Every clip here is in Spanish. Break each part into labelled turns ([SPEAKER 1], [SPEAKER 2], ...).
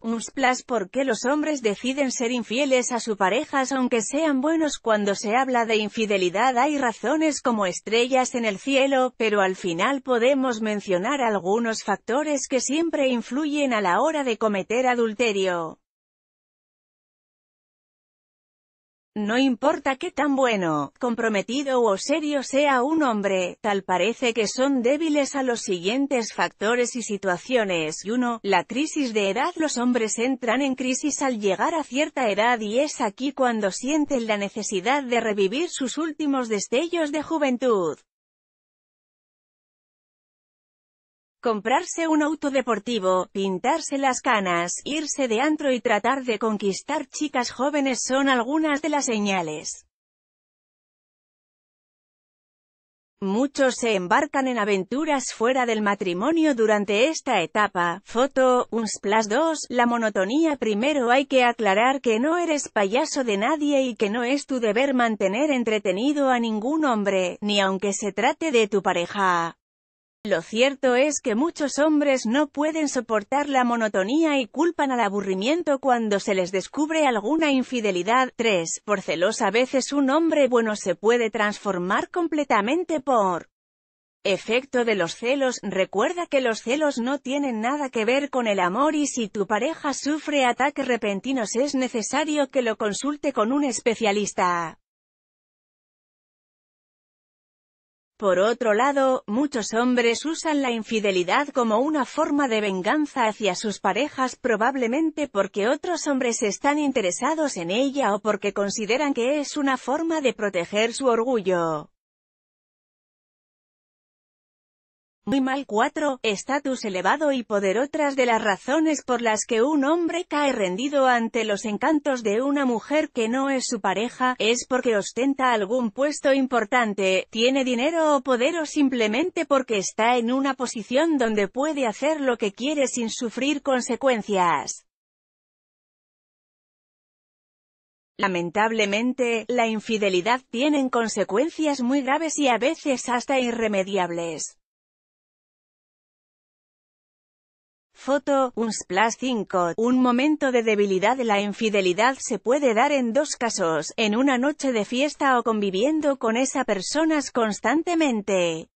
[SPEAKER 1] un porque los hombres deciden ser infieles a sus parejas aunque sean buenos cuando se habla de infidelidad hay razones como estrellas en el cielo, pero al final podemos mencionar algunos factores que siempre influyen a la hora de cometer adulterio. No importa qué tan bueno, comprometido o serio sea un hombre, tal parece que son débiles a los siguientes factores y situaciones. 1. La crisis de edad Los hombres entran en crisis al llegar a cierta edad y es aquí cuando sienten la necesidad de revivir sus últimos destellos de juventud. comprarse un auto deportivo, pintarse las canas, irse de antro y tratar de conquistar chicas jóvenes son algunas de las señales. Muchos se embarcan en aventuras fuera del matrimonio durante esta etapa. Foto, Unsplash 2, la monotonía Primero hay que aclarar que no eres payaso de nadie y que no es tu deber mantener entretenido a ningún hombre, ni aunque se trate de tu pareja. Lo cierto es que muchos hombres no pueden soportar la monotonía y culpan al aburrimiento cuando se les descubre alguna infidelidad. 3. Por celos a veces un hombre bueno se puede transformar completamente por efecto de los celos. Recuerda que los celos no tienen nada que ver con el amor y si tu pareja sufre ataques repentinos es necesario que lo consulte con un especialista. Por otro lado, muchos hombres usan la infidelidad como una forma de venganza hacia sus parejas probablemente porque otros hombres están interesados en ella o porque consideran que es una forma de proteger su orgullo. Muy mal 4, estatus elevado y poder Otras de las razones por las que un hombre cae rendido ante los encantos de una mujer que no es su pareja, es porque ostenta algún puesto importante, tiene dinero o poder o simplemente porque está en una posición donde puede hacer lo que quiere sin sufrir consecuencias. Lamentablemente, la infidelidad tiene consecuencias muy graves y a veces hasta irremediables. Foto, un splash 5. Un momento de debilidad de La infidelidad se puede dar en dos casos, en una noche de fiesta o conviviendo con esa persona constantemente.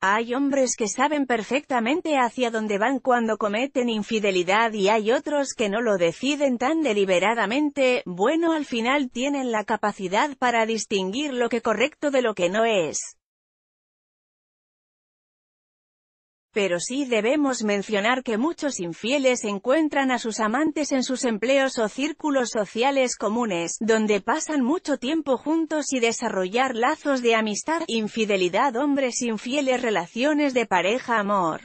[SPEAKER 1] Hay hombres que saben perfectamente hacia dónde van cuando cometen infidelidad y hay otros que no lo deciden tan deliberadamente, bueno al final tienen la capacidad para distinguir lo que correcto de lo que no es. Pero sí debemos mencionar que muchos infieles encuentran a sus amantes en sus empleos o círculos sociales comunes, donde pasan mucho tiempo juntos y desarrollar lazos de amistad, infidelidad hombres infieles relaciones de pareja amor.